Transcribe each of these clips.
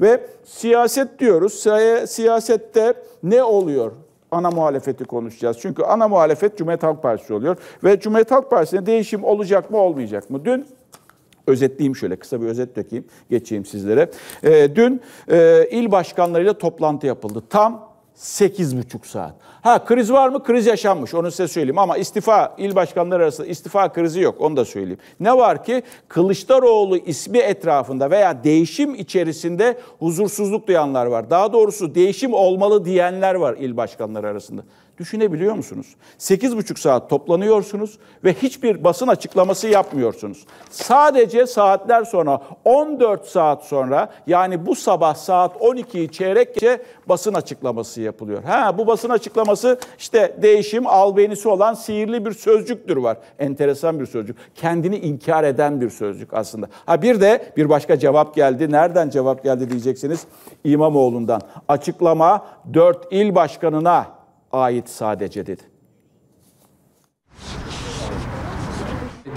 Ve siyaset diyoruz. Siyasette ne oluyor? ana muhalefeti konuşacağız. Çünkü ana muhalefet Cumhuriyet Halk Partisi oluyor. Ve Cumhuriyet Halk Partisi'ne değişim olacak mı olmayacak mı? Dün özetleyeyim şöyle kısa bir özet dökeyim geçeyim sizlere. Ee, dün e, il başkanlarıyla toplantı yapıldı. Tam buçuk saat. Ha kriz var mı? Kriz yaşanmış. Onu size söyleyeyim ama istifa il başkanları arasında istifa krizi yok. Onu da söyleyeyim. Ne var ki Kılıçdaroğlu ismi etrafında veya değişim içerisinde huzursuzluk duyanlar var. Daha doğrusu değişim olmalı diyenler var il başkanları arasında. Düşünebiliyor musunuz? 8,5 saat toplanıyorsunuz ve hiçbir basın açıklaması yapmıyorsunuz. Sadece saatler sonra 14 saat sonra yani bu sabah saat 12'yi çeyrek geçe basın açıklaması yapılıyor. Ha bu basın açıklaması işte değişim albenisi olan sihirli bir sözcüktür var. Enteresan bir sözcük. Kendini inkar eden bir sözcük aslında. Ha bir de bir başka cevap geldi. Nereden cevap geldi diyeceksiniz. İmamoğlu'ndan. Açıklama 4 il başkanına ait sadece dedi.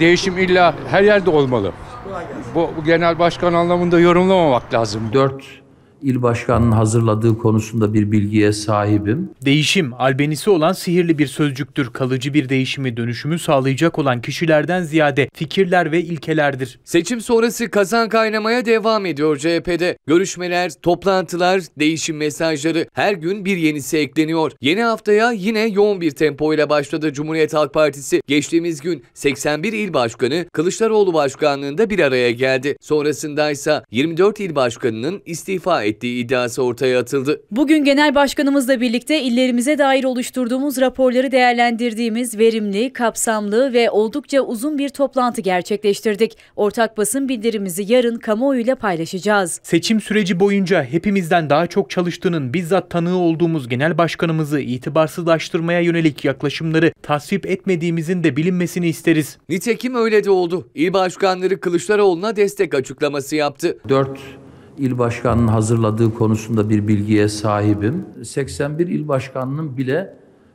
Değişim illa her yerde olmalı. Bu, bu genel başkan anlamında yorumlamamak lazım. Dört il başkanının hazırladığı konusunda bir bilgiye sahibim. Değişim, albenisi olan sihirli bir sözcüktür. Kalıcı bir değişimi dönüşümü sağlayacak olan kişilerden ziyade fikirler ve ilkelerdir. Seçim sonrası kazan kaynamaya devam ediyor CHP'de. Görüşmeler, toplantılar, değişim mesajları her gün bir yenisi ekleniyor. Yeni haftaya yine yoğun bir tempoyla başladı Cumhuriyet Halk Partisi. Geçtiğimiz gün 81 il başkanı Kılıçdaroğlu başkanlığında bir araya geldi. Sonrasında ise 24 il başkanının istifa etti ettiği iddiası ortaya atıldı. Bugün Genel Başkanımızla birlikte illerimize dair oluşturduğumuz raporları değerlendirdiğimiz verimli, kapsamlı ve oldukça uzun bir toplantı gerçekleştirdik. Ortak basın bildirimizi yarın kamuoyuyla paylaşacağız. Seçim süreci boyunca hepimizden daha çok çalıştığının bizzat tanığı olduğumuz Genel Başkanımızı itibarsızlaştırmaya yönelik yaklaşımları tasvip etmediğimizin de bilinmesini isteriz. Nitekim öyle de oldu. İl Başkanları Kılıçdaroğlu'na destek açıklaması yaptı. 4 il başkanının hazırladığı konusunda bir bilgiye sahibim. 81 il başkanının bile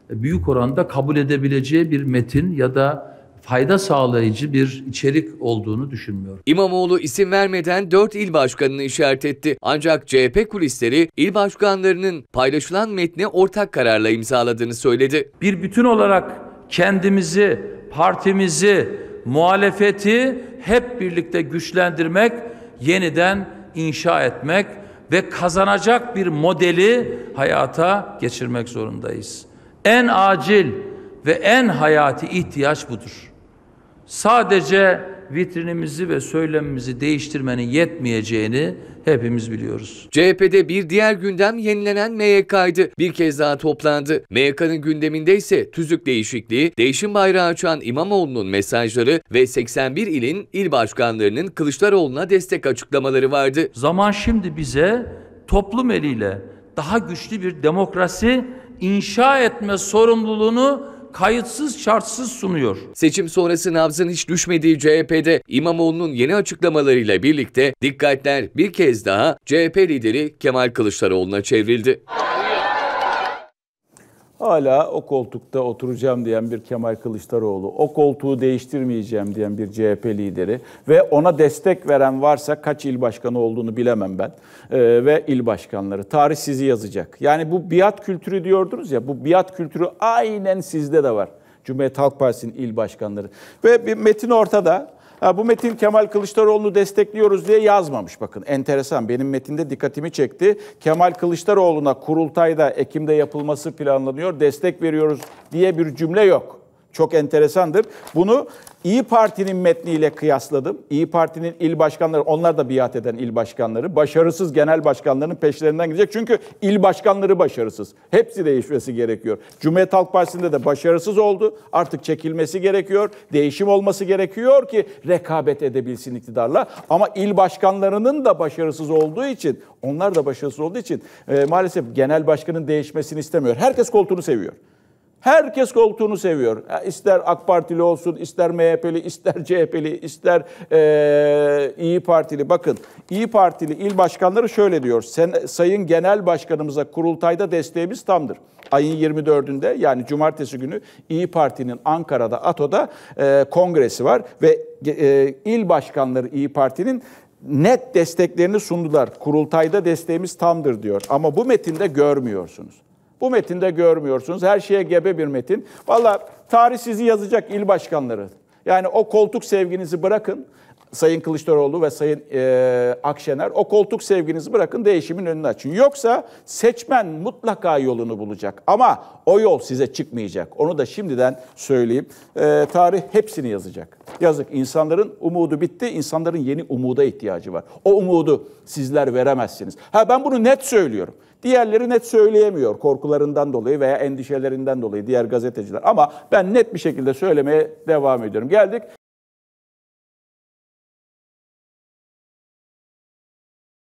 büyük oranda kabul edebileceği bir metin ya da fayda sağlayıcı bir içerik olduğunu düşünmüyorum. İmamoğlu isim vermeden 4 il başkanını işaret etti. Ancak CHP kulisleri il başkanlarının paylaşılan metne ortak kararla imzaladığını söyledi. Bir bütün olarak kendimizi, partimizi, muhalefeti hep birlikte güçlendirmek yeniden inşa etmek ve kazanacak bir modeli hayata geçirmek zorundayız. En acil ve en hayati ihtiyaç budur. Sadece vitrinimizi ve söylemimizi değiştirmenin yetmeyeceğini hepimiz biliyoruz. CHP'de bir diğer gündem yenilenen MYK'ydı. Bir kez daha toplandı. MYK'nın gündeminde ise tüzük değişikliği, değişim bayrağı açan İmamoğlu'nun mesajları ve 81 ilin il başkanlarının Kılıçdaroğlu'na destek açıklamaları vardı. Zaman şimdi bize toplum eliyle daha güçlü bir demokrasi inşa etme sorumluluğunu kayıtsız şartsız sunuyor. Seçim sonrası nabzın hiç düşmediği CHP'de İmamoğlu'nun yeni açıklamalarıyla birlikte dikkatler bir kez daha CHP lideri Kemal Kılıçdaroğlu'na çevrildi. Hala o koltukta oturacağım diyen bir Kemal Kılıçdaroğlu, o koltuğu değiştirmeyeceğim diyen bir CHP lideri ve ona destek veren varsa kaç il başkanı olduğunu bilemem ben ee, ve il başkanları. Tarih sizi yazacak. Yani bu biat kültürü diyordunuz ya, bu biat kültürü aynen sizde de var. Cumhuriyet Halk Partisi'nin il başkanları. Ve bir metin ortada. Ha, bu metin Kemal Kılıçdaroğlu'nu destekliyoruz diye yazmamış bakın. Enteresan benim metinde dikkatimi çekti. Kemal Kılıçdaroğlu'na kurultayda Ekim'de yapılması planlanıyor destek veriyoruz diye bir cümle yok. Çok enteresandır. Bunu İyi Parti'nin metniyle kıyasladım. İyi Parti'nin il başkanları, onlar da biat eden il başkanları, başarısız genel başkanlarının peşlerinden gidecek. Çünkü il başkanları başarısız. Hepsi değişmesi gerekiyor. Cumhuriyet Halk Partisi'nde de başarısız oldu. Artık çekilmesi gerekiyor. Değişim olması gerekiyor ki rekabet edebilsin iktidarla. Ama il başkanlarının da başarısız olduğu için, onlar da başarısız olduğu için e, maalesef genel başkanın değişmesini istemiyor. Herkes koltuğunu seviyor. Herkes koltuğunu seviyor. İster AK Partili olsun, ister MHP'li, ister CHP'li, ister e, İyi Partili. Bakın İyi Partili il başkanları şöyle diyor. Sen, sayın Genel Başkanımıza kurultayda desteğimiz tamdır. Ayın 24'ünde yani cumartesi günü İyi Parti'nin Ankara'da ATO'da e, kongresi var ve e, il başkanları İyi Parti'nin net desteklerini sundular. Kurultayda desteğimiz tamdır diyor. Ama bu metinde görmüyorsunuz. Bu metinde görmüyorsunuz. Her şeye gebe bir metin. Valla tarih sizi yazacak il başkanları. Yani o koltuk sevginizi bırakın. Sayın Kılıçdaroğlu ve Sayın e, Akşener o koltuk sevginizi bırakın değişimin önünü açın. Yoksa seçmen mutlaka yolunu bulacak ama o yol size çıkmayacak. Onu da şimdiden söyleyeyim. E, tarih hepsini yazacak. Yazık insanların umudu bitti. İnsanların yeni umuda ihtiyacı var. O umudu sizler veremezsiniz. Ha ben bunu net söylüyorum. Diğerleri net söyleyemiyor korkularından dolayı veya endişelerinden dolayı diğer gazeteciler. Ama ben net bir şekilde söylemeye devam ediyorum. Geldik